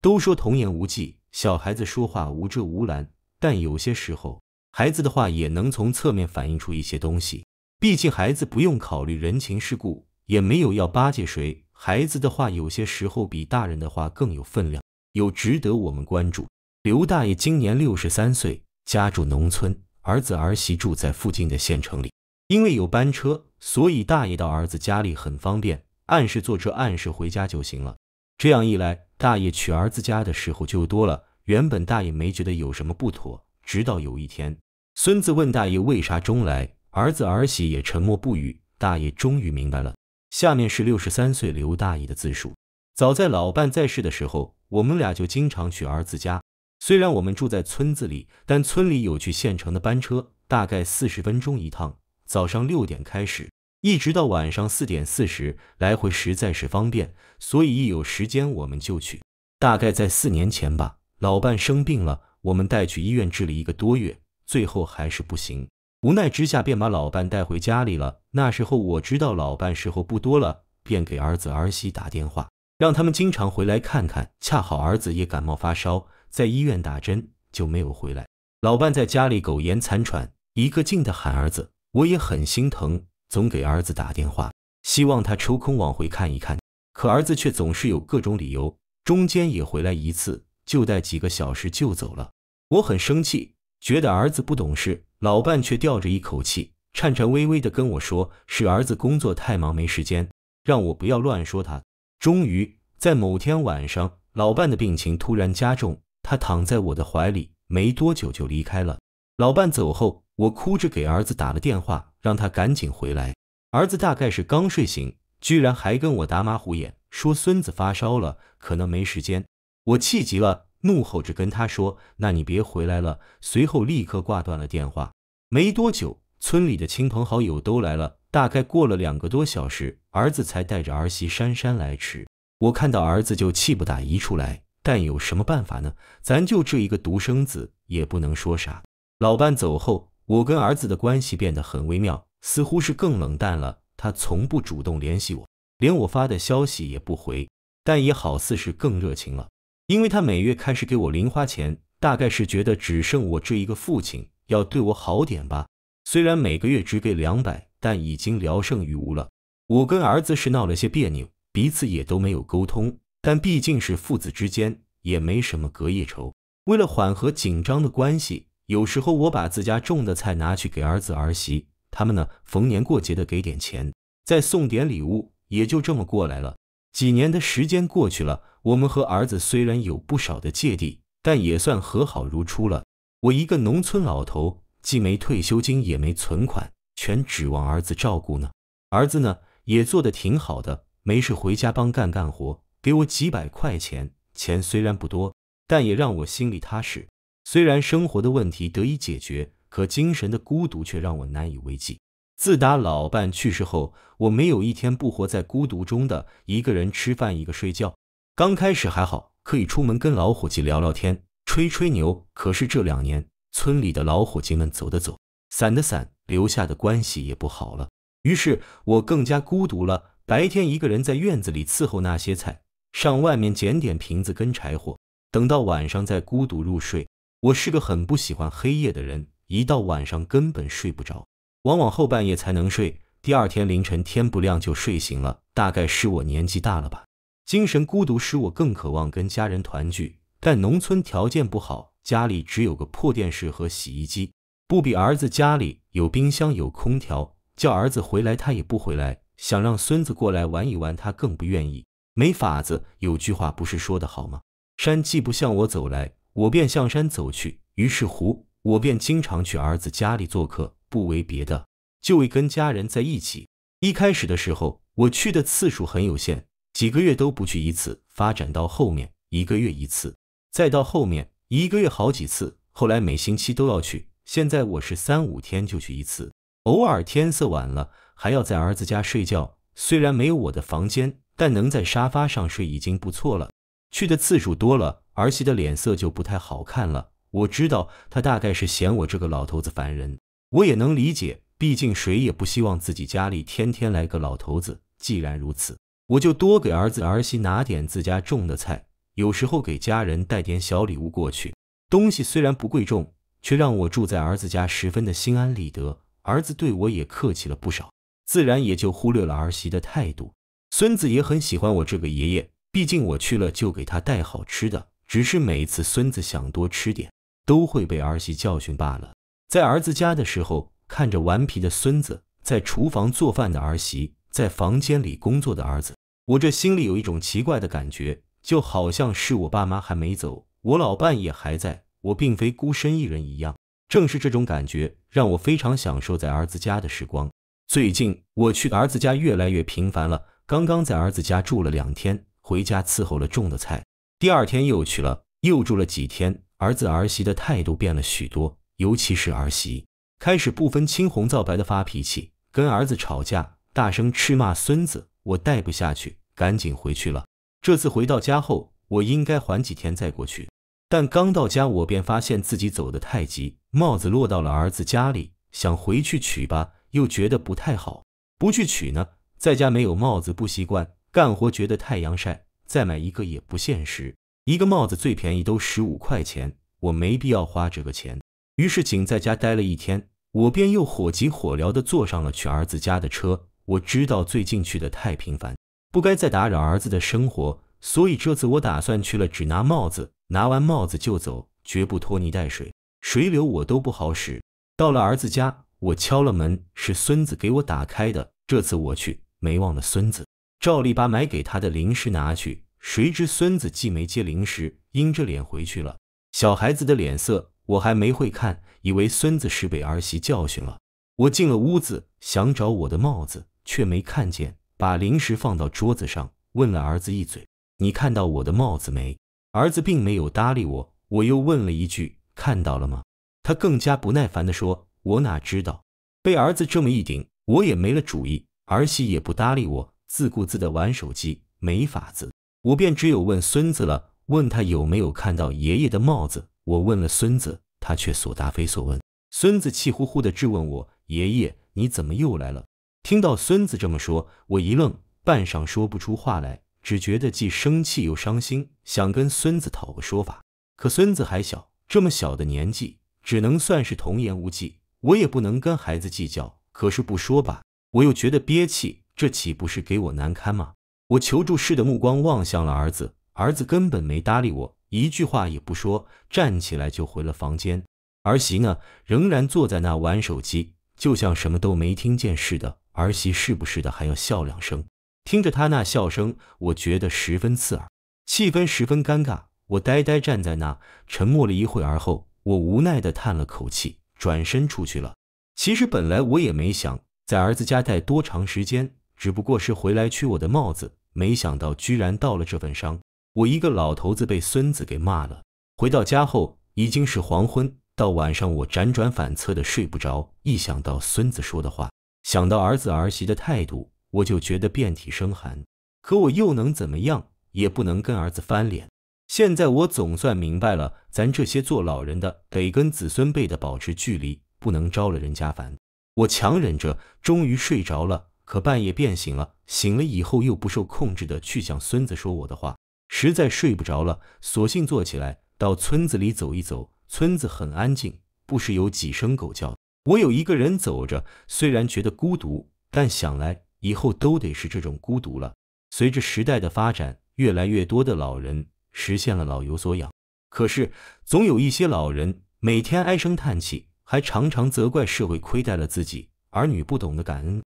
都说童言无忌，小孩子说话无遮无拦，但有些时候，孩子的话也能从侧面反映出一些东西。毕竟孩子不用考虑人情世故，也没有要巴结谁。孩子的话有些时候比大人的话更有分量，有值得我们关注。刘大爷今年六十三岁，家住农村，儿子儿媳住在附近的县城里。因为有班车，所以大爷到儿子家里很方便，按时坐车，按时回家就行了。这样一来。大爷娶儿子家的时候就多了，原本大爷没觉得有什么不妥，直到有一天，孙子问大爷为啥钟来，儿子儿媳也沉默不语，大爷终于明白了。下面是六十三岁刘大爷的自述：早在老伴在世的时候，我们俩就经常去儿子家。虽然我们住在村子里，但村里有去县城的班车，大概四十分钟一趟，早上六点开始。一直到晚上四点四十，来回实在是方便，所以一有时间我们就去。大概在四年前吧，老伴生病了，我们带去医院治了一个多月，最后还是不行，无奈之下便把老伴带回家里了。那时候我知道老伴时候不多了，便给儿子儿媳打电话，让他们经常回来看看。恰好儿子也感冒发烧，在医院打针，就没有回来。老伴在家里苟延残喘，一个劲的喊儿子，我也很心疼。总给儿子打电话，希望他抽空往回看一看。可儿子却总是有各种理由，中间也回来一次，就待几个小时就走了。我很生气，觉得儿子不懂事。老伴却吊着一口气，颤颤巍巍地跟我说：“是儿子工作太忙，没时间，让我不要乱说他。”终于在某天晚上，老伴的病情突然加重，他躺在我的怀里，没多久就离开了。老伴走后，我哭着给儿子打了电话，让他赶紧回来。儿子大概是刚睡醒，居然还跟我打马虎眼，说孙子发烧了，可能没时间。我气急了，怒吼着跟他说：“那你别回来了！”随后立刻挂断了电话。没多久，村里的亲朋好友都来了。大概过了两个多小时，儿子才带着儿媳姗姗来迟。我看到儿子就气不打一处来，但有什么办法呢？咱就这一个独生子，也不能说啥。老伴走后，我跟儿子的关系变得很微妙，似乎是更冷淡了。他从不主动联系我，连我发的消息也不回。但也好似是更热情了，因为他每月开始给我零花钱，大概是觉得只剩我这一个父亲要对我好点吧。虽然每个月只给两百，但已经聊胜于无了。我跟儿子是闹了些别扭，彼此也都没有沟通，但毕竟是父子之间，也没什么隔夜仇。为了缓和紧张的关系。有时候我把自家种的菜拿去给儿子儿媳，他们呢逢年过节的给点钱，再送点礼物，也就这么过来了。几年的时间过去了，我们和儿子虽然有不少的芥蒂，但也算和好如初了。我一个农村老头，既没退休金，也没存款，全指望儿子照顾呢。儿子呢也做的挺好的，没事回家帮干干活，给我几百块钱，钱虽然不多，但也让我心里踏实。虽然生活的问题得以解决，可精神的孤独却让我难以为继。自打老伴去世后，我没有一天不活在孤独中的。一个人吃饭，一个睡觉。刚开始还好，可以出门跟老伙计聊聊天、吹吹牛。可是这两年，村里的老伙计们走的走，散的散，留下的关系也不好了。于是，我更加孤独了。白天一个人在院子里伺候那些菜，上外面捡点瓶子跟柴火，等到晚上再孤独入睡。我是个很不喜欢黑夜的人，一到晚上根本睡不着，往往后半夜才能睡，第二天凌晨天不亮就睡醒了。大概是我年纪大了吧，精神孤独使我更渴望跟家人团聚，但农村条件不好，家里只有个破电视和洗衣机，不比儿子家里有冰箱有空调。叫儿子回来他也不回来，想让孙子过来玩一玩他更不愿意。没法子，有句话不是说的好吗？山既不向我走来。我便向山走去。于是乎，我便经常去儿子家里做客，不为别的，就为跟家人在一起。一开始的时候，我去的次数很有限，几个月都不去一次。发展到后面，一个月一次，再到后面一个月好几次。后来每星期都要去。现在我是三五天就去一次，偶尔天色晚了，还要在儿子家睡觉。虽然没有我的房间，但能在沙发上睡已经不错了。去的次数多了，儿媳的脸色就不太好看了。我知道她大概是嫌我这个老头子烦人，我也能理解，毕竟谁也不希望自己家里天天来个老头子。既然如此，我就多给儿子儿媳拿点自家种的菜，有时候给家人带点小礼物过去。东西虽然不贵重，却让我住在儿子家十分的心安理得。儿子对我也客气了不少，自然也就忽略了儿媳的态度。孙子也很喜欢我这个爷爷。毕竟我去了就给他带好吃的，只是每次孙子想多吃点，都会被儿媳教训罢了。在儿子家的时候，看着顽皮的孙子，在厨房做饭的儿媳，在房间里工作的儿子，我这心里有一种奇怪的感觉，就好像是我爸妈还没走，我老伴也还在，我并非孤身一人一样。正是这种感觉，让我非常享受在儿子家的时光。最近我去儿子家越来越频繁了，刚刚在儿子家住了两天。回家伺候了种的菜，第二天又去了，又住了几天。儿子儿媳的态度变了许多，尤其是儿媳开始不分青红皂白的发脾气，跟儿子吵架，大声斥骂孙子。我带不下去，赶紧回去了。这次回到家后，我应该缓几天再过去。但刚到家，我便发现自己走得太急，帽子落到了儿子家里。想回去取吧，又觉得不太好；不去取呢，在家没有帽子不习惯。干活觉得太阳晒，再买一个也不现实。一个帽子最便宜都十五块钱，我没必要花这个钱。于是仅在家待了一天，我便又火急火燎的坐上了去儿子家的车。我知道最近去的太频繁，不该再打扰儿子的生活，所以这次我打算去了，只拿帽子，拿完帽子就走，绝不拖泥带水。谁留我都不好使。到了儿子家，我敲了门，是孙子给我打开的。这次我去，没忘了孙子。照例把买给他的零食拿去，谁知孙子既没接零食，阴着脸回去了。小孩子的脸色我还没会看，以为孙子是被儿媳教训了。我进了屋子，想找我的帽子，却没看见，把零食放到桌子上，问了儿子一嘴：“你看到我的帽子没？”儿子并没有搭理我，我又问了一句：“看到了吗？”他更加不耐烦地说：“我哪知道？”被儿子这么一顶，我也没了主意，儿媳也不搭理我。自顾自的玩手机，没法子，我便只有问孙子了。问他有没有看到爷爷的帽子。我问了孙子，他却所答非所问。孙子气呼呼的质问我：“爷爷，你怎么又来了？”听到孙子这么说，我一愣，半晌说不出话来，只觉得既生气又伤心，想跟孙子讨个说法。可孙子还小，这么小的年纪，只能算是童言无忌，我也不能跟孩子计较。可是不说吧，我又觉得憋气。这岂不是给我难堪吗？我求助似的目光望向了儿子，儿子根本没搭理我，一句话也不说，站起来就回了房间。儿媳呢，仍然坐在那玩手机，就像什么都没听见似的。儿媳时不时的还要笑两声，听着他那笑声，我觉得十分刺耳，气氛十分尴尬。我呆呆站在那，沉默了一会儿后，我无奈地叹了口气，转身出去了。其实本来我也没想在儿子家待多长时间。只不过是回来取我的帽子，没想到居然到了这份上。我一个老头子被孙子给骂了。回到家后已经是黄昏，到晚上我辗转反侧的睡不着。一想到孙子说的话，想到儿子儿媳的态度，我就觉得遍体生寒。可我又能怎么样？也不能跟儿子翻脸。现在我总算明白了，咱这些做老人的得跟子孙辈的保持距离，不能招了人家烦。我强忍着，终于睡着了。可半夜便醒了，醒了以后又不受控制的去想孙子说我的话，实在睡不着了，索性坐起来到村子里走一走。村子很安静，不时有几声狗叫。我有一个人走着，虽然觉得孤独，但想来以后都得是这种孤独了。随着时代的发展，越来越多的老人实现了老有所养，可是总有一些老人每天唉声叹气，还常常责怪社会亏待了自己，儿女不懂得感恩。